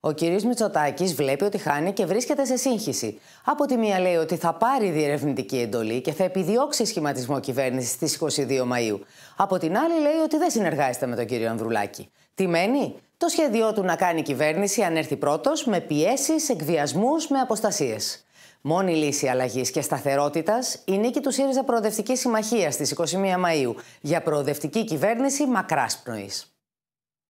Ο κ. Μητσοτάκης βλέπει ότι χάνει και βρίσκεται σε σύγχυση. Από τη μία λέει ότι θα πάρει διερευνητική εντολή και θα επιδιώξει σχηματισμό κυβέρνησης στις 22 Μαου. Από την άλλη λέει ότι δεν συνεργάζεται με τον κ. Ανδρουλάκη. Τι μένει, το σχέδιό του να κάνει κυβέρνηση αν έρθει πρώτος με πιέσεις, εκβιασμούς, με αποστασίες. Μόνη λύση αλλαγής και σταθερότητας η νίκη του ΣΥΡΙΖΑ Προοδευτικής Συμμαχίας στις 21 Μαου για προοδευτική κυβέρνηση μακράς πνοής.